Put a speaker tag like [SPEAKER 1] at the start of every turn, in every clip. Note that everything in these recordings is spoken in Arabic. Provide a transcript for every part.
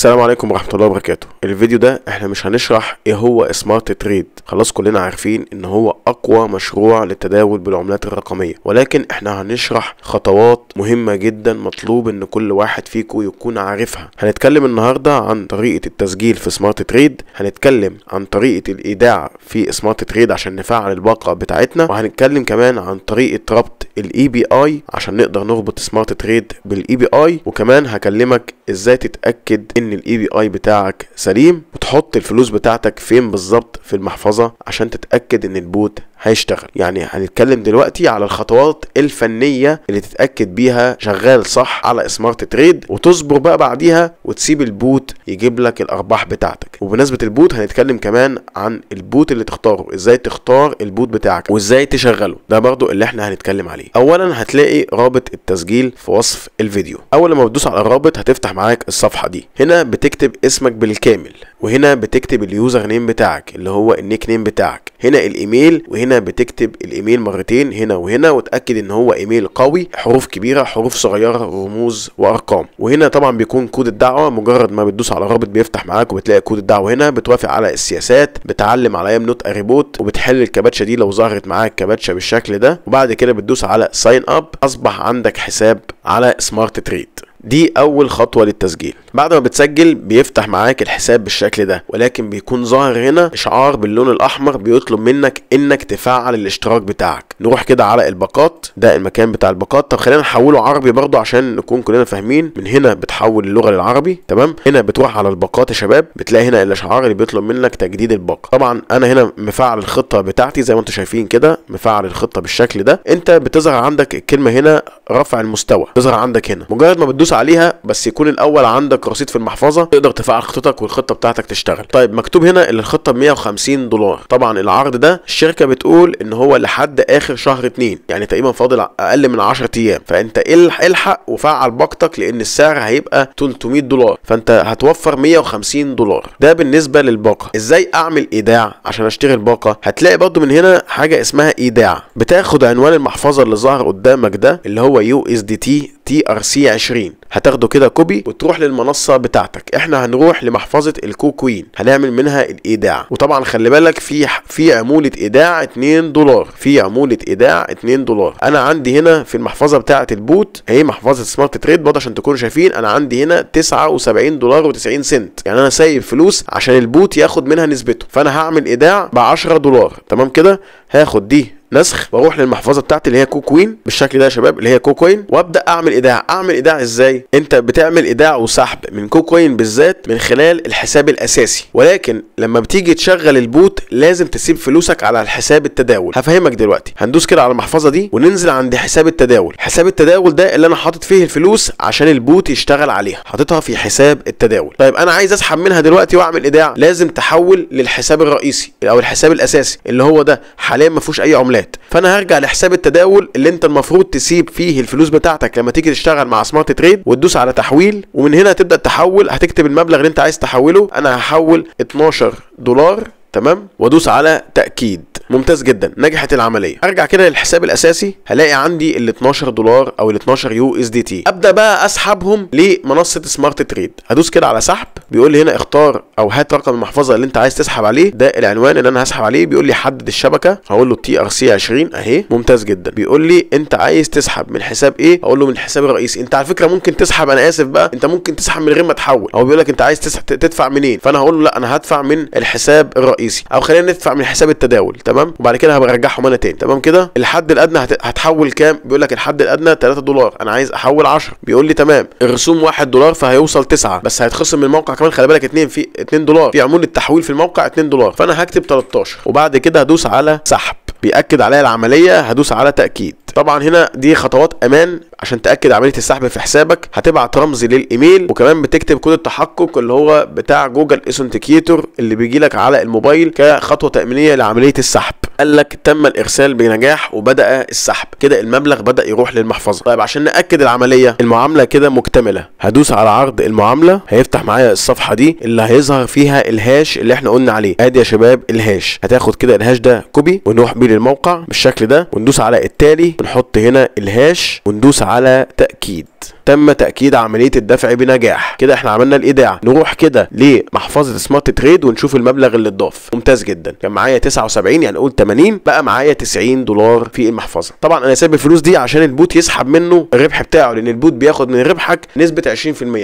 [SPEAKER 1] السلام عليكم ورحمة الله وبركاته الفيديو ده احنا مش هنشرح ايه هو سمارت تريد خلاص كلنا عارفين ان هو اقوى مشروع للتداول بالعملات الرقمية ولكن احنا هنشرح خطوات مهمة جدا مطلوب ان كل واحد فيكم يكون عارفها هنتكلم النهاردة عن طريقة التسجيل في سمارت تريد هنتكلم عن طريقة الايداع في سمارت تريد عشان نفعل الباقة بتاعتنا وهنتكلم كمان عن طريقة ربط الاي بي e اي عشان نقدر نربط سمارت تريد بالاي بي اي وكمان هكلمك ازاي تتأكد ان ان الاي بي اي بتاعك سليم وتحط الفلوس بتاعتك فين بالظبط في المحفظه عشان تتاكد ان البوت هيشتغل يعني هنتكلم دلوقتي على الخطوات الفنيه اللي تتاكد بيها شغال صح على سمارت تريد وتصبر بقى بعديها وتسيب البوت يجيب لك الارباح بتاعتك وبمناسبه البوت هنتكلم كمان عن البوت اللي تختاره ازاي تختار البوت بتاعك وازاي تشغله ده برضو اللي احنا هنتكلم عليه اولا هتلاقي رابط التسجيل في وصف الفيديو اول ما بتدوس على الرابط هتفتح معاك الصفحه دي هنا بتكتب اسمك بالكامل وهنا بتكتب اليوزر نيم بتاعك اللي هو النيك نيم بتاعك هنا الايميل وهنا هنا بتكتب الايميل مرتين هنا وهنا وتاكد ان هو ايميل قوي حروف كبيره حروف صغيره رموز وارقام وهنا طبعا بيكون كود الدعوه مجرد ما بتدوس على رابط بيفتح معاك وبتلاقي كود الدعوه هنا بتوافق على السياسات بتعلم على ام نوت اريبوت وبتحل الكباتشه دي لو ظهرت معاك كباتشه بالشكل ده وبعد كده بتدوس على ساين اب اصبح عندك حساب على سمارت تريد دي اول خطوه للتسجيل بعد ما بتسجل بيفتح معاك الحساب بالشكل ده ولكن بيكون ظاهر هنا اشعار باللون الاحمر بيطلب منك انك تفعل الاشتراك بتاعك نروح كده على الباقات ده المكان بتاع الباقات طب خلينا نحوله عربي برضو عشان نكون كلنا فاهمين من هنا بتحول اللغه للعربي تمام هنا بتروح على الباقات يا شباب بتلاقي هنا الاشعار اللي بيطلب منك تجديد الباقه طبعا انا هنا مفعل الخطه بتاعتي زي ما انتم شايفين كده مفعل الخطه بالشكل ده انت بتظهر عندك الكلمه هنا رفع المستوى تظهر عندك هنا مجرد ما بتدوس تدوس عليها بس يكون الاول عندك رصيد في المحفظه تقدر تفعل خطتك والخطه بتاعتك تشتغل طيب مكتوب هنا ان الخطه ب 150 دولار طبعا العرض ده الشركه بتقول ان هو لحد اخر شهر 2 يعني تقريبا فاضل اقل من 10 ايام فانت الحق وفعل باقتك لان السعر هيبقى 300 دولار فانت هتوفر 150 دولار ده بالنسبه للباقه ازاي اعمل ايداع عشان اشتري الباقه هتلاقي برضو من هنا حاجه اسمها ايداع بتاخد عنوان المحفظه اللي ظهر قدامك ده اللي هو يو اس دي تي تي ار سي 20 هتاخده كده كوبي وتروح للمنصه بتاعتك احنا هنروح لمحفظه الكوكوين هنعمل منها الايداع وطبعا خلي بالك في في عموله ايداع 2 دولار في عموله ايداع 2 دولار انا عندي هنا في المحفظه بتاعه البوت هي محفظه سمارت تريد برضه عشان تكونوا شايفين انا عندي هنا 79 دولار و90 سنت يعني انا سايب فلوس عشان البوت ياخد منها نسبته فانا هعمل ايداع ب 10 دولار تمام كده هاخد دي نسخ واروح للمحفظه بتاعتي اللي هي كوكوين بالشكل ده يا شباب اللي هي كوكوين وابدا اعمل ايداع اعمل ايداع ازاي انت بتعمل ايداع وسحب من كوكوين بالذات من خلال الحساب الاساسي ولكن لما بتيجي تشغل البوت لازم تسيب فلوسك على الحساب التداول هفهمك دلوقتي هندوس كده على المحفظه دي وننزل عند حساب التداول حساب التداول ده اللي انا حاطط فيه الفلوس عشان البوت يشتغل عليها حاططها في حساب التداول طيب انا عايز اسحب منها دلوقتي واعمل ايداع لازم تحول للحساب الرئيسي او الحساب الاساسي اللي هو ده حاليا ما فيهوش اي عملات التداولات فانا هرجع لحساب التداول اللي انت المفروض تسيب فيه الفلوس بتاعتك لما تيجي تشتغل مع سمارت تريد وتدوس على تحويل ومن هنا تبدا تحول هتكتب المبلغ اللي انت عايز تحوله انا هحول 12 دولار تمام وادوس على تاكيد ممتاز جدا نجحت العمليه ارجع كده للحساب الاساسي هلاقي عندي ال 12 دولار او ال 12 يو اس دي تي ابدا بقى اسحبهم لمنصه سمارت تريد هدوس كده على سحب بيقول لي هنا اختار او هات رقم المحفظه اللي انت عايز تسحب عليه ده العنوان اللي انا هسحب عليه بيقول لي حدد الشبكه هقول له تي ار سي 20 اهي ممتاز جدا بيقول لي انت عايز تسحب من حساب ايه اقول له من الحساب الرئيسي انت على فكره ممكن تسحب انا اسف بقى انت ممكن تسحب من غير ما تحول هو بيقول لك انت عايز تدفع منين فانا هقول له لا انا هدفع من الحساب الرئيسي او خلينا ندفع من حساب التداول تمام تمام وبعد كده هرجعهم انا تاني تمام كده الحد الادنى هتحول كام بيقول لك الحد الادنى 3 دولار انا عايز احول 10 بيقول لي تمام الرسوم 1 دولار فهيوصل 9 بس هيتخصم من الموقع كمان خلي بالك 2 في 2 دولار في عمود التحويل في الموقع 2 دولار فانا هكتب 13 وبعد كده هدوس على سحب بيأكد عليا العملية هدوس على تأكيد طبعا هنا دي خطوات امان عشان تاكد عمليه السحب في حسابك هتبعت رمز للايميل وكمان بتكتب كود التحقق اللي هو بتاع جوجل اسنتيكيتور اللي بيجي لك على الموبايل كخطوه تامينيه لعمليه السحب قال لك تم الارسال بنجاح وبدا السحب كده المبلغ بدا يروح للمحفظه طيب عشان ناكد العمليه المعامله كده مكتمله هدوس على عرض المعامله هيفتح معايا الصفحه دي اللي هيظهر فيها الهاش اللي احنا قلنا عليه ادي يا شباب الهاش هتاخد كده الهاش ده كوبي ونروح بيه للموقع بالشكل ده وندوس على التالي ونحط هنا الهاش وندوس على تاكيد تم تاكيد عمليه الدفع بنجاح كده احنا عملنا الايداع نروح كده لمحفظه سمارت تريد ونشوف المبلغ اللي اتضاف ممتاز جدا كان معايا 79 يعني قول 80 بقى معايا 90 دولار في المحفظه طبعا انا سايب الفلوس دي عشان البوت يسحب منه الربح بتاعه لان البوت بياخد من ربحك نسبه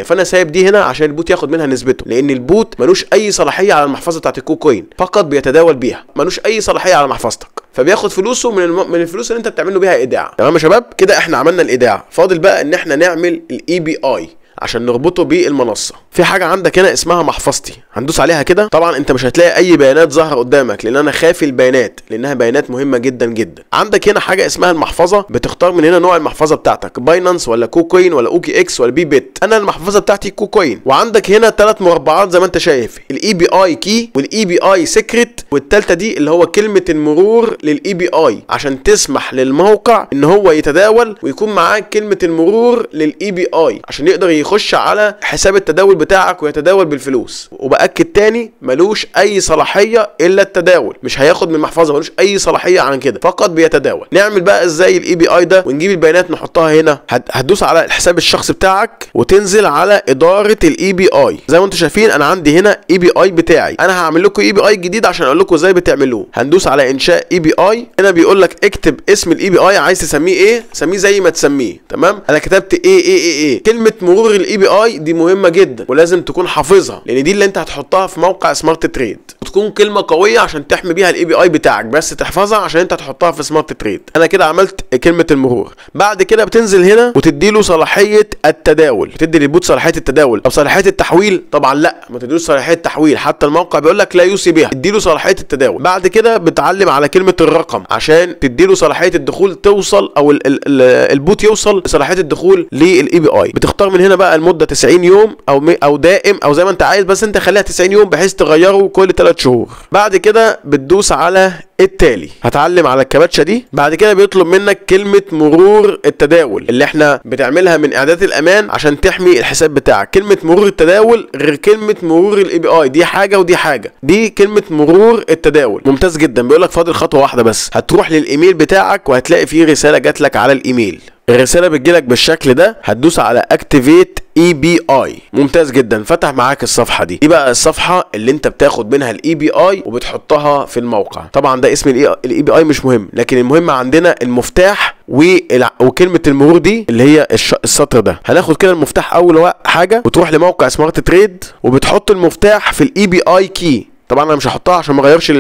[SPEAKER 1] 20% فانا سايب دي هنا عشان البوت ياخد منها نسبته لان البوت ملوش اي صلاحيه على المحفظه بتاعت الكو كوين فقط بيتداول بيها ملوش اي صلاحيه على محفظتك فبياخد فلوسه من الم... من الفلوس اللي انت بتعمل له بيها ايداع تمام يا شباب كده احنا عملنا الايداع فاضل بقى ان احنا نعمل الاي بي e اي عشان نربطه بالمنصه في حاجه عندك هنا اسمها محفظتي هندوس عليها كده طبعا انت مش هتلاقي اي بيانات ظاهره قدامك لان انا خافي البيانات لانها بيانات مهمه جدا جدا عندك هنا حاجه اسمها المحفظه بتختار من هنا نوع المحفظه بتاعتك باينانس ولا كوكوين ولا اوكي اكس ولا بي بيت انا المحفظه بتاعتي كوكوين وعندك هنا ثلاث مربعات زي ما انت شايف الاي بي اي كي والاي بي اي سيكريت والثالثه دي اللي هو كلمه المرور للاي بي e اي عشان تسمح للموقع ان هو يتداول ويكون معاك كلمه المرور للاي بي e اي عشان يقدر يخش على حساب التداول بتاعك ويتداول بالفلوس وباكد تاني ملوش اي صلاحيه الا التداول مش هياخد من محفظه ملوش اي صلاحيه عن كده فقط بيتداول نعمل بقى ازاي الاي بي e اي ده ونجيب البيانات نحطها هنا هتدوس على الحساب الشخصي بتاعك وتنزل على اداره الاي بي e اي زي ما انتم شايفين انا عندي هنا اي بي اي بتاعي انا هعمل لكم اي بي اي جديد عشان اقول لكم ازاي بتعملوه هندوس على انشاء اي بي اي هنا بيقول لك اكتب اسم الاي بي e اي عايز تسميه ايه سميه زي ما تسميه تمام انا كتبت ايه ايه ايه, إيه. كلمه مرور الاي بي اي دي مهمه جدا ولازم تكون حافظها لان دي اللي انت هتحطها في موقع سمارت تريد وتكون كلمه قويه عشان تحمي بيها الاي بي اي بتاعك بس تحفظها عشان انت هتحطها في سمارت تريد انا كده عملت كلمه المرور بعد كده بتنزل هنا وتديله صلاحيه التداول تدي للبوت صلاحيه التداول او صلاحيه التحويل طبعا لا ما تديلوش صلاحيه التحويل حتى الموقع بيقول لك لا يوصي بها اديله صلاحيه التداول بعد كده بتعلم على كلمه الرقم عشان تديله صلاحيه الدخول توصل او الـ الـ الـ البوت يوصل لصلاحيه الدخول للاي بي اي بتختار من هنا بقى بقى المده 90 يوم او م... او دائم او زي ما انت عايز بس انت خليها 90 يوم بحيث تغيره كل 3 شهور بعد كده بتدوس على التالي هتعلم على الكباتشه دي بعد كده بيطلب منك كلمه مرور التداول اللي احنا بنعملها من اعدادات الامان عشان تحمي الحساب بتاعك كلمه مرور التداول غير كلمه مرور الاي بي اي دي حاجه ودي حاجه دي كلمه مرور التداول ممتاز جدا بيقول لك فاضل خطوه واحده بس هتروح للايميل بتاعك وهتلاقي فيه رساله جات لك على الايميل الرساله بتجيلك بالشكل ده هتدوس على اكتيفيت اي بي اي ممتاز جدا فتح معاك الصفحه دي دي بقى الصفحه اللي انت بتاخد منها الاي بي e اي وبتحطها في الموقع طبعا ده اسم الاي بي اي مش مهم لكن المهم عندنا المفتاح وكلمه المرور دي اللي هي السطر ده هناخد كده المفتاح اول حاجه وتروح لموقع سمارت تريد وبتحط المفتاح في الاي بي اي كي طبعا انا مش هحطها عشان ما اغيرش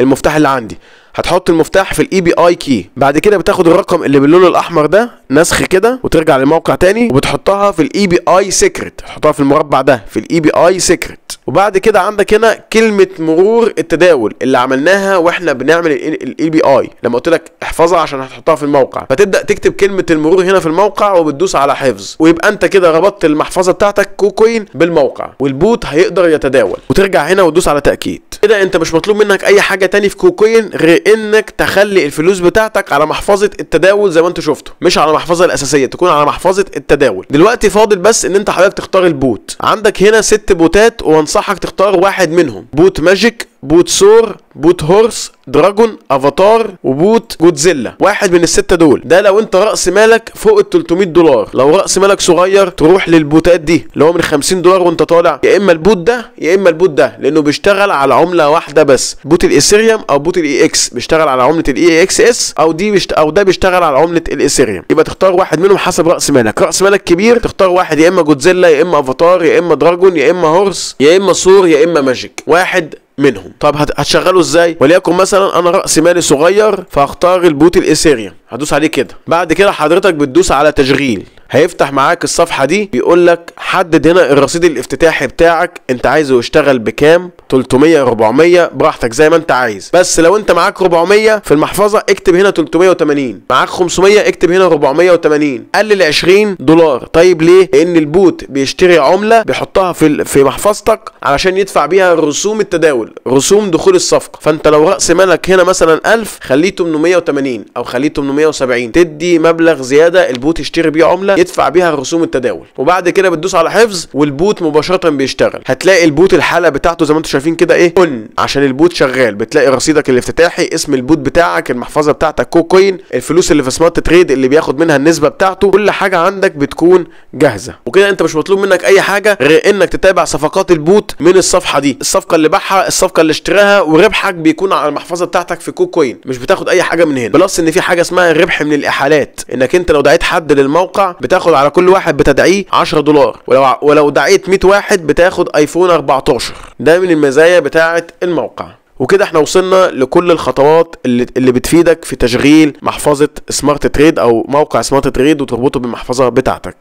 [SPEAKER 1] المفتاح اللي عندي هتحط المفتاح في الاي بي اي كي بعد كده بتاخد الرقم اللي باللون الاحمر ده نسخ كده وترجع لموقع تاني وبتحطها في الاي بي اي سيكريت تحطها في المربع ده في الاي بي اي سيكريت وبعد كده عندك هنا كلمه مرور التداول اللي عملناها واحنا بنعمل الاي بي اي لما قلت لك احفظها عشان هتحطها في الموقع فتبدا تكتب كلمه المرور هنا في الموقع وبتدوس على حفظ ويبقى انت كده ربطت المحفظه بتاعتك كوكوين بالموقع والبوت هيقدر يتداول وترجع هنا وتدوس على تاكيد كده انت مش مطلوب منك اي حاجه تاني في كوكوين غير انك تخلي الفلوس بتاعتك على محفظه التداول زي ما انت شفته مش على المحفظه الاساسيه تكون على محفظه التداول دلوقتي فاضل بس ان انت حضرتك تختار البوت عندك هنا ست بوتات وانصحك تختار واحد منهم بوت ماجيك بوت سور بوت هورس دراجون افاتار وبوت جودزيلا واحد من الستة دول ده لو انت رأس مالك فوق ال 300 دولار لو رأس مالك صغير تروح للبوتات دي اللي هو من 50 دولار وانت طالع يا اما البوت ده يا اما البوت ده لانه بيشتغل على عملة واحدة بس بوت الايثيريوم او بوت الاي اكس بيشتغل على عملة الاي اكس اس او دي بيشت... او ده بيشتغل على عملة الايثيريوم يبقى تختار واحد منهم حسب رأس مالك رأس مالك كبير تختار واحد يا اما جودزيلا يا اما افاتار يا اما دراجون يا اما هورس يا اما سور يا اما ماجيك واحد منهم طب هتشغله ازاي وليكن مثلا انا راس مالي صغير فهختار البوت الايثيريوم هدوس عليه كده بعد كده حضرتك بتدوس على تشغيل هيفتح معاك الصفحه دي بيقول لك حدد هنا الرصيد الافتتاحي بتاعك انت عايزه يشتغل بكام 300 400 براحتك زي ما انت عايز بس لو انت معاك 400 في المحفظه اكتب هنا 380 معاك 500 اكتب هنا 480 قلل 20 دولار طيب ليه لان البوت بيشتري عمله بيحطها في في محفظتك علشان يدفع بيها رسوم التداول رسوم دخول الصفقه فانت لو راس مالك هنا مثلا 1000 خليه 880 او خليه 870 تدي مبلغ زياده البوت يشتري بيه عمله بيدفع بيها رسوم التداول وبعد كده بتدوس على حفظ والبوت مباشره بيشتغل هتلاقي البوت الحاله بتاعته زي ما انتم شايفين كده ايه اون عشان البوت شغال بتلاقي رصيدك الافتتاحي اسم البوت بتاعك المحفظه بتاعتك كوكوين الفلوس اللي في سمارت تريد اللي بياخد منها النسبه بتاعته كل حاجه عندك بتكون جاهزه وكده انت مش مطلوب منك اي حاجه غير انك تتابع صفقات البوت من الصفحه دي الصفقه اللي باعها الصفقه اللي اشتراها وربحك بيكون على المحفظه بتاعتك في كوكوين مش بتاخد اي حاجه من هنا بلس ان في حاجه اسمها الربح من الاحالات انك انت لو دعيت حد للموقع بتا بتاخد على كل واحد بتدعيه 10 دولار ولو ولو دعيت 100 واحد بتاخد ايفون 14 ده من المزايا بتاعه الموقع وكده احنا وصلنا لكل الخطوات اللي, اللي بتفيدك في تشغيل محفظه سمارت تريد او موقع سمارت تريد وتربطه بالمحفظه بتاعتك